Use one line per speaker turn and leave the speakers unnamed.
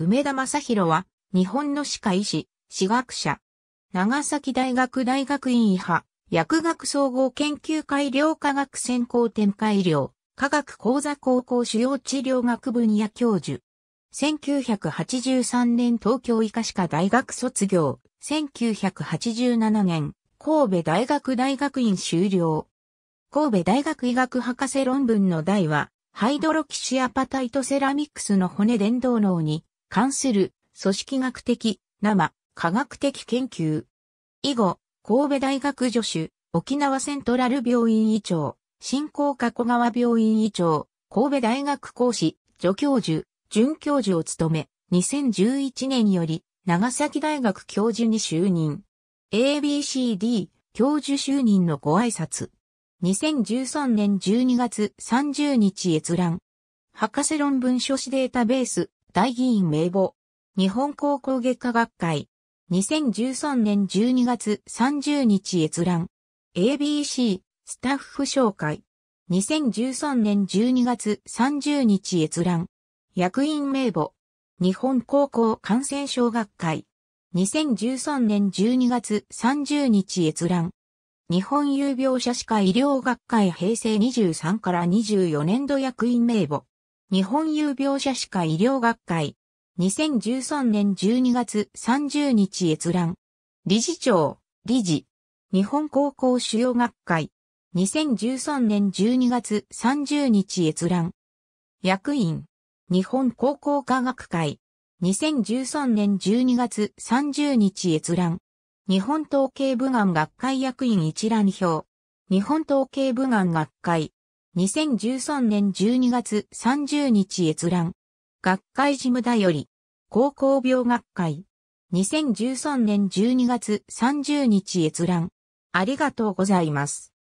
梅田正宏は、日本の歯科医師、歯学者。長崎大学大学院医派、薬学総合研究会療科学専攻展開医療、科学講座高校主要治療学分野教授。1983年東京医科歯科大学卒業。1987年、神戸大学大学院修了。神戸大学医学博士論文の題は、ハイドロキシアパタイトセラミックスの骨伝導脳に関する組織学的、生、科学的研究。以後、神戸大学助手、沖縄セントラル病院医長、新興加古川病院医長、神戸大学講師、助教授、准教授を務め、2011年より長崎大学教授に就任。ABCD 教授就任のご挨拶。2013年12月30日閲覧。博士論文書士データベース大議員名簿、日本高校外科学会、2013年12月30日閲覧、ABC スタッフ紹介、2013年12月30日閲覧、役員名簿、日本高校感染症学会、2013年12月30日閲覧、日本有病者歯科医療学会平成23から24年度役員名簿。日本有病者歯科医療学会。2013年12月30日閲覧。理事長、理事。日本高校主要学会。2013年12月30日閲覧。役員。日本高校科学会。2013年12月30日閲覧。日本統計部岸学会役員一覧表。日本統計部岸学会。2013年12月30日閲覧。学会事務だより、高校病学会。2013年12月30日閲覧。ありがとうございます。